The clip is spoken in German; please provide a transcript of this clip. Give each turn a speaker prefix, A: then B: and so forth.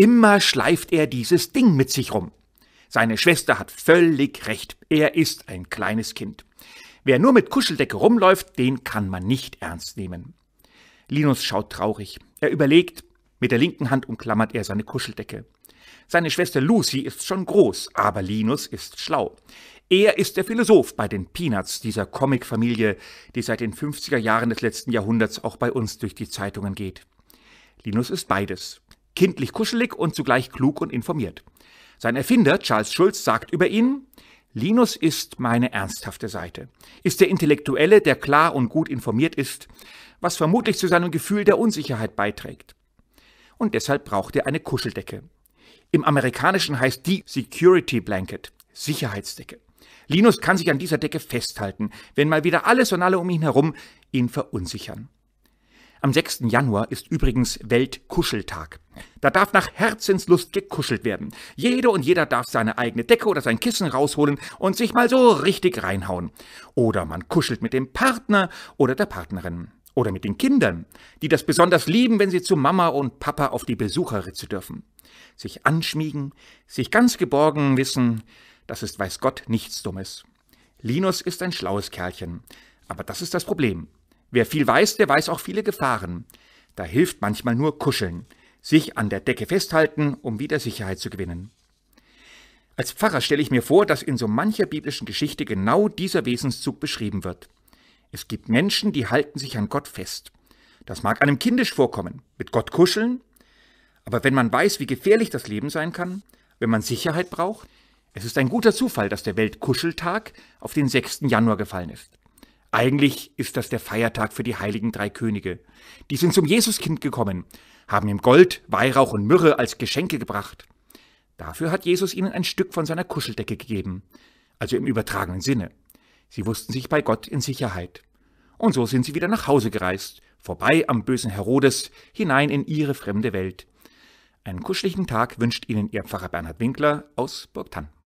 A: Immer schleift er dieses Ding mit sich rum. Seine Schwester hat völlig recht. Er ist ein kleines Kind. Wer nur mit Kuscheldecke rumläuft, den kann man nicht ernst nehmen. Linus schaut traurig. Er überlegt, mit der linken Hand umklammert er seine Kuscheldecke. Seine Schwester Lucy ist schon groß, aber Linus ist schlau. Er ist der Philosoph bei den Peanuts, dieser Comicfamilie, die seit den 50er Jahren des letzten Jahrhunderts auch bei uns durch die Zeitungen geht. Linus ist beides kindlich kuschelig und zugleich klug und informiert. Sein Erfinder Charles Schulz sagt über ihn, Linus ist meine ernsthafte Seite, ist der Intellektuelle, der klar und gut informiert ist, was vermutlich zu seinem Gefühl der Unsicherheit beiträgt. Und deshalb braucht er eine Kuscheldecke. Im Amerikanischen heißt die Security Blanket, Sicherheitsdecke. Linus kann sich an dieser Decke festhalten, wenn mal wieder alles und alle um ihn herum ihn verunsichern. Am 6. Januar ist übrigens Weltkuscheltag. Da darf nach Herzenslust gekuschelt werden. Jede und jeder darf seine eigene Decke oder sein Kissen rausholen und sich mal so richtig reinhauen. Oder man kuschelt mit dem Partner oder der Partnerin. Oder mit den Kindern, die das besonders lieben, wenn sie zu Mama und Papa auf die Besucherritze dürfen. Sich anschmiegen, sich ganz geborgen wissen, das ist weiß Gott nichts Dummes. Linus ist ein schlaues Kerlchen. Aber das ist das Problem. Wer viel weiß, der weiß auch viele Gefahren. Da hilft manchmal nur Kuscheln, sich an der Decke festhalten, um wieder Sicherheit zu gewinnen. Als Pfarrer stelle ich mir vor, dass in so mancher biblischen Geschichte genau dieser Wesenszug beschrieben wird. Es gibt Menschen, die halten sich an Gott fest. Das mag einem kindisch vorkommen, mit Gott kuscheln, aber wenn man weiß, wie gefährlich das Leben sein kann, wenn man Sicherheit braucht, es ist ein guter Zufall, dass der Weltkuscheltag auf den 6. Januar gefallen ist. Eigentlich ist das der Feiertag für die heiligen drei Könige. Die sind zum Jesuskind gekommen, haben ihm Gold, Weihrauch und Myrrhe als Geschenke gebracht. Dafür hat Jesus ihnen ein Stück von seiner Kuscheldecke gegeben, also im übertragenen Sinne. Sie wussten sich bei Gott in Sicherheit. Und so sind sie wieder nach Hause gereist, vorbei am bösen Herodes, hinein in ihre fremde Welt. Einen kuscheligen Tag wünscht Ihnen Ihr Pfarrer Bernhard Winkler aus Burgtann.